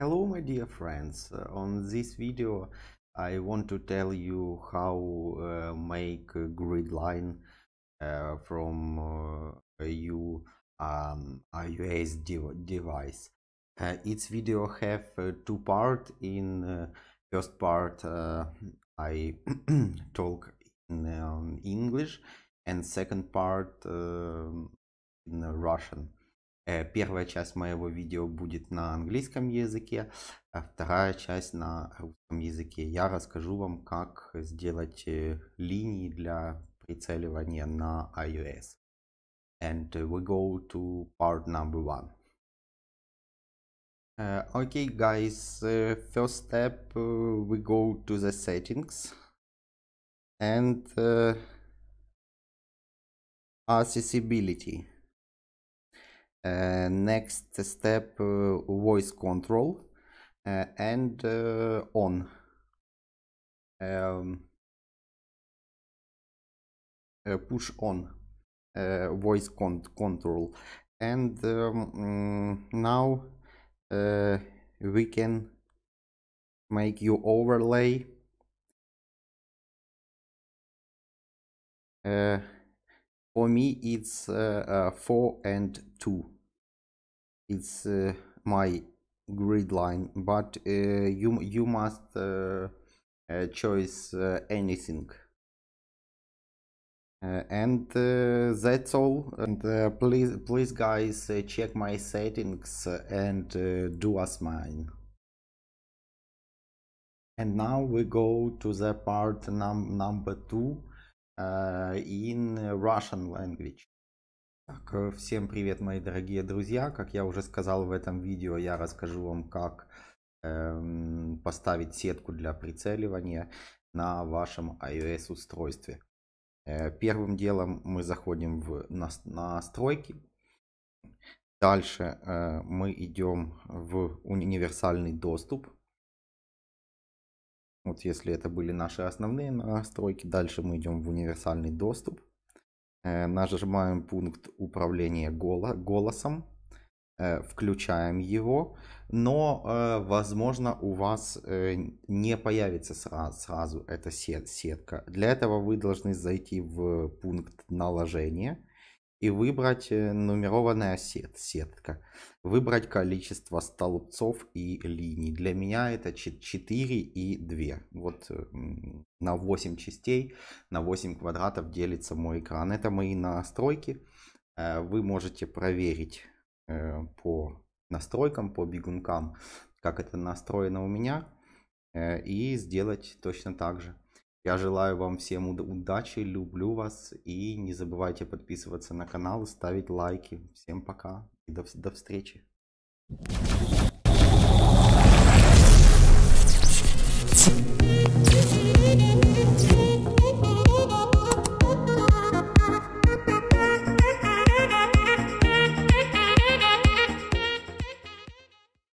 Hello my dear friends, uh, on this video I want to tell you how uh, make a grid line uh, from uh, your um, iOS device. Uh, its video have uh, two part, in uh, first part I talk in um, English and second part um, in Russian. Э, первая часть моего видео будет на английском языке, а вторая часть на русском языке. Я расскажу вам, как сделать э, линии для прицеливания на iOS. And we go to part number one. Uh, э, okay guys, uh, first step uh, we go to the settings and accessibility. Uh, next step uh, voice control uh, and on um, push on voice con control and um, mm, now uh, we can make you overlay uh, for me it's uh, uh, 4 and 2 it's uh, my grid line but uh, you you must uh, uh, choose anything and that's all and please please guys check my settings and do as mine and now we go to the part num number two А, in Russian language. Так, э, всем привет, мои дорогие друзья. Как я уже сказал в этом видео, я расскажу вам, как эм, поставить сетку для прицеливания на вашем iOS устройстве. Э, первым делом мы заходим в на, настройки. Дальше э, мы идем в универсальный доступ. Вот если это были наши основные настройки, дальше мы идем в универсальный доступ. Э, нажимаем пункт управления голосом, э, включаем его, но, э, возможно, у вас не появится сразу эта сетка. Для этого вы должны зайти в пункт наложения и выбрать э, нумерованная сет, сетка. Выбрать количество столбцов и линий. Для меня это 4 и 2. Вот э, на 8 частей, на 8 квадратов делится мой экран. Это мои настройки. Э, вы можете проверить по настройкам, по бегункам, как это настроено у меня. И сделать точно так же. Я желаю вам всем удачи, люблю вас и не забывайте подписываться на канал, ставить лайки. Всем пока и до, до встречи.